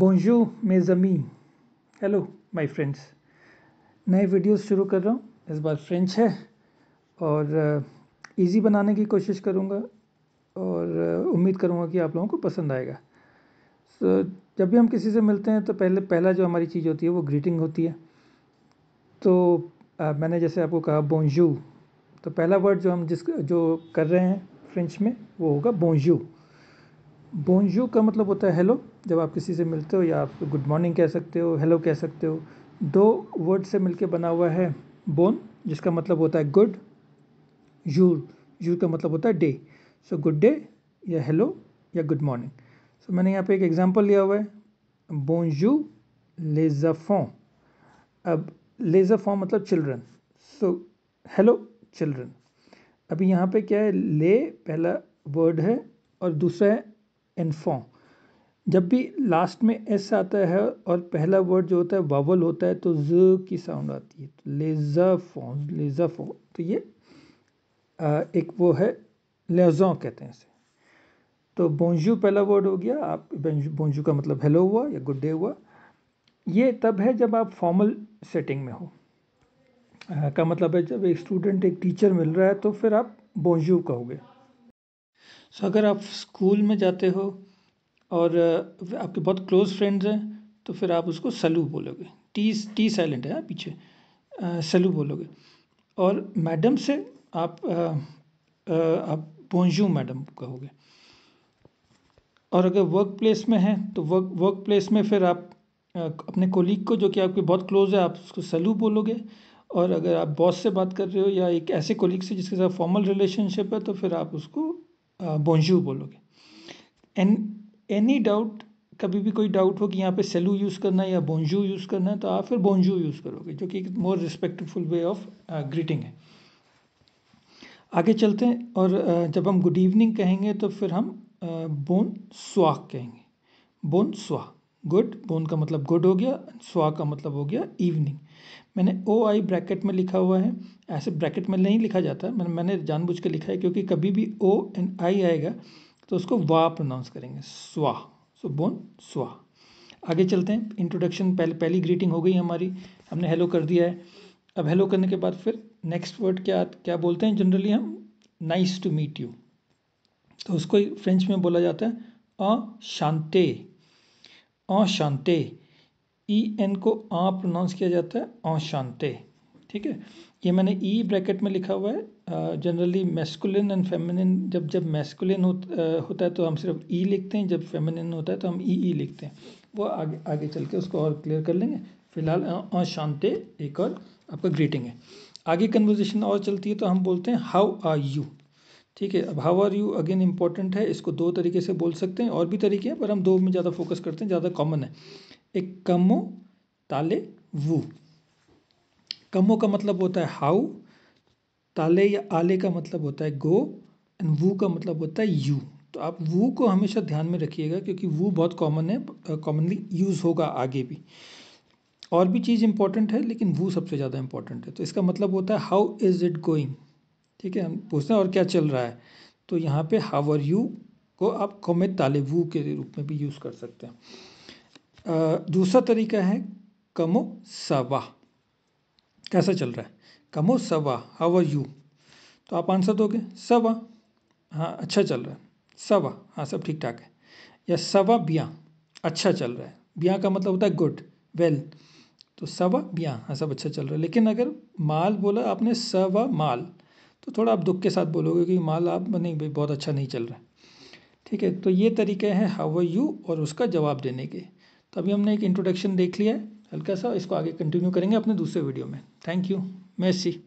बोंजो मेजमी hello my friends नए videos शुरू कर रहा हूँ इस बार फ्रेंच है और इजी uh, बनाने की कोशिश करूँगा और uh, उम्मीद करूँगा कि आप लोगों को पसंद आएगा सो so, जब भी हम किसी से मिलते हैं तो पहले पहला जो हमारी चीज़ होती है वो ग्रीटिंग होती है तो आ, uh, मैंने जैसे आपको कहा बोंजू तो पहला वर्ड जो हम जिस जो कर रहे हैं फ्रेंच में वो होगा बोंजू बोंजू का मतलब होता है हेलो जब आप किसी से मिलते हो या आप गुड मॉर्निंग कह सकते हो हेलो कह सकते हो दो वर्ड से मिलके बना हुआ है बोन जिसका मतलब होता है गुड यूर यूर का मतलब होता है डे सो गुड डे या हेलो या गुड मॉर्निंग सो मैंने यहाँ पे एक एग्जांपल लिया हुआ है बोंजू लेजाफों अब लेजाफों मतलब चिल्ड्रन सो हेलो चिल्ड्रन अभी यहाँ पे क्या है ले पहला वर्ड है और दूसरा है एंड जब भी लास्ट में एस आता है और पहला वर्ड जो होता है वावल होता है तो ज की साउंड आती है तो लेज़ा फॉ लेज़ा तो ये एक वो है लेजो कहते हैं इसे तो बोंजू पहला वर्ड हो गया आप बोंजू का मतलब हेलो हुआ या गुड डे हुआ ये तब है जब आप फॉर्मल सेटिंग में हो का मतलब है जब एक स्टूडेंट एक टीचर मिल रहा है तो फिर आप बोंजू कहोगे सो अगर आप स्कूल में जाते हो और आपके बहुत क्लोज़ फ्रेंड्स हैं तो फिर आप उसको सलू बोलोगे टी टी साइलेंट है हाँ, पीछे सलू बोलोगे और मैडम से आप आ, आ, आप बोंजू मैडम कहोगे और अगर वर्क प्लेस में है तो वर्क वर्क प्लेस में फिर आप अपने कोलीग को जो कि आपके बहुत क्लोज़ है आप उसको सलू बोलोगे और अगर आप बॉस से बात कर रहे हो या एक ऐसे कोलीग से जिसके साथ फॉर्मल रिलेशनशिप है तो फिर आप उसको बोंजू बोलोगे एन एनी डाउट कभी भी कोई डाउट हो कि यहाँ पे सेलू यूज़ करना है या बोंजू यूज़ करना है तो आप फिर बोंजू यूज़ करोगे जो कि एक more respectful way of greeting है आगे चलते हैं और जब हम गुड इवनिंग कहेंगे तो फिर हम बोन स्वाह कहेंगे बोन स्वाह गुड बोन का मतलब गुड हो गया स्वाह का मतलब हो गया इवनिंग मैंने ओ आई ब्रैकेट में लिखा हुआ है ऐसे ब्रैकेट में नहीं लिखा जाता मैंने मैंने जानबूझ के लिखा है क्योंकि कभी भी ओ एंड आई आएगा तो उसको वाह प्रोनाउंस करेंगे स्वा सो बोन स्वा आगे चलते हैं इंट्रोडक्शन पहले पहली ग्रीटिंग हो गई हमारी हमने हेलो कर दिया है अब हेलो करने के बाद फिर नेक्स्ट वर्ड क्या क्या बोलते हैं जनरली हम नाइस टू मीट यू तो उसको फ्रेंच में बोला जाता है अ शांते अ शांते ई e, एन को आ प्रोनाउंस किया जाता है अशांते ठीक है ये मैंने ई e ब्रैकेट में लिखा हुआ है जनरली मैस्कुलिन एंड फेमिनिन जब जब मैस्कुलिन हो, होता है तो हम सिर्फ ई e लिखते हैं जब फेमिनिन होता है तो हम ई e, ई e लिखते हैं वो आगे आगे चल के उसको और क्लियर कर लेंगे फिलहाल अशांते एक और आपका ग्रीटिंग है आगे कन्वर्जेशन और चलती है तो हम बोलते हैं हाउ आर यू ठीक है अब how are you again important है इसको दो तरीके से बोल सकते हैं और भी तरीके हैं पर हम दो में ज़्यादा फोकस करते हैं ज़्यादा कॉमन है एक कमो ताले वू कमो का मतलब होता है हाउ ताले या आले का मतलब होता है गो एंड वू का मतलब होता है यू तो आप वू को हमेशा ध्यान में रखिएगा क्योंकि वू बहुत कॉमन है कॉमनली यूज़ होगा आगे भी और भी चीज़ इंपॉर्टेंट है लेकिन वू सबसे ज़्यादा इंपॉर्टेंट है तो इसका मतलब होता है हाउ इज़ इट गोइंग ठीक है हम पूछते हैं और क्या चल रहा है तो यहाँ पे हाउ आर यू को आप कॉमे ताले वू के रूप में भी यूज़ कर सकते हैं दूसरा तरीका है कमो सवा कैसा चल रहा है कमो सवा हाउ आर यू तो आप आंसर दोगे सवा हाँ अच्छा चल रहा है सवा हाँ सब ठीक ठाक है या सवा बिया अच्छा चल रहा है बिया का मतलब होता है गुड वेल तो सवा बिया हाँ सब अच्छा चल रहा है लेकिन अगर माल बोला आपने सवा माल तो थोड़ा आप दुख के साथ बोलोगे कि माल आप नहीं भाई बहुत अच्छा नहीं चल रहा है ठीक है तो ये तरीके हैं हाउ आर यू और उसका जवाब देने के तो अभी हमने एक इंट्रोडक्शन देख लिया है हल्का सा इसको आगे कंटिन्यू करेंगे अपने दूसरे वीडियो में थैंक यू मैसी